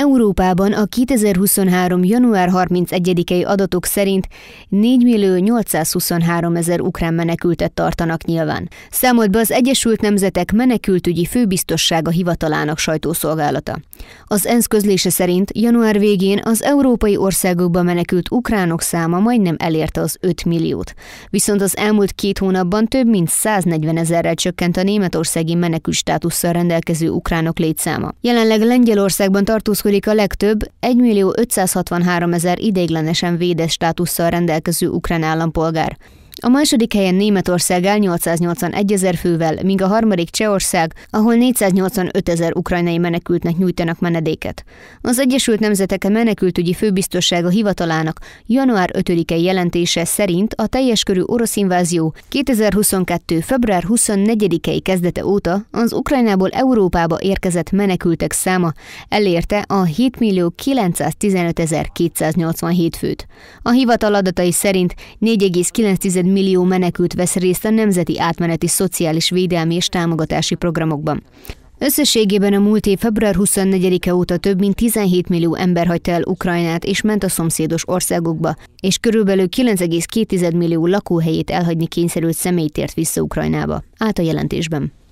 Európában a 2023. január 31-i adatok szerint 4 millió 823 ezer ukrán menekültet tartanak nyilván. Számolt be az Egyesült Nemzetek menekültügyi főbiztossága hivatalának sajtószolgálata. Az ENSZ közlése szerint január végén az európai országokba menekült ukránok száma majdnem elérte az 5 milliót, viszont az elmúlt két hónapban több mint 140 ezerrel csökkent a németországi menekült státusszal rendelkező ukránok létszáma. Jelenleg Lengyelországban tartózkodik menekülik a legtöbb 1.563.000 ideiglenesen védett státusszal rendelkező ukrán állampolgár. A második helyen Németország áll 881 ezer fővel, míg a harmadik Csehország, ahol 485 ezer ukrajnai menekültnek nyújtanak menedéket. Az Egyesült Nemzetek a Menekültügyi Főbiztossága hivatalának január 5-i jelentése szerint a teljes körű orosz invázió 2022. február 24-i kezdete óta az Ukrajnából Európába érkezett menekültek száma elérte a 7.915.287 287 főt. A hivatal adatai szerint 4,9 millió menekült vesz részt a nemzeti átmeneti szociális védelmi és támogatási programokban. Összességében a múlt év február 24-e óta több mint 17 millió ember hagyta el Ukrajnát és ment a szomszédos országokba, és körülbelül 9,2 millió lakóhelyét elhagyni kényszerült személy tért vissza Ukrajnába, át a jelentésben.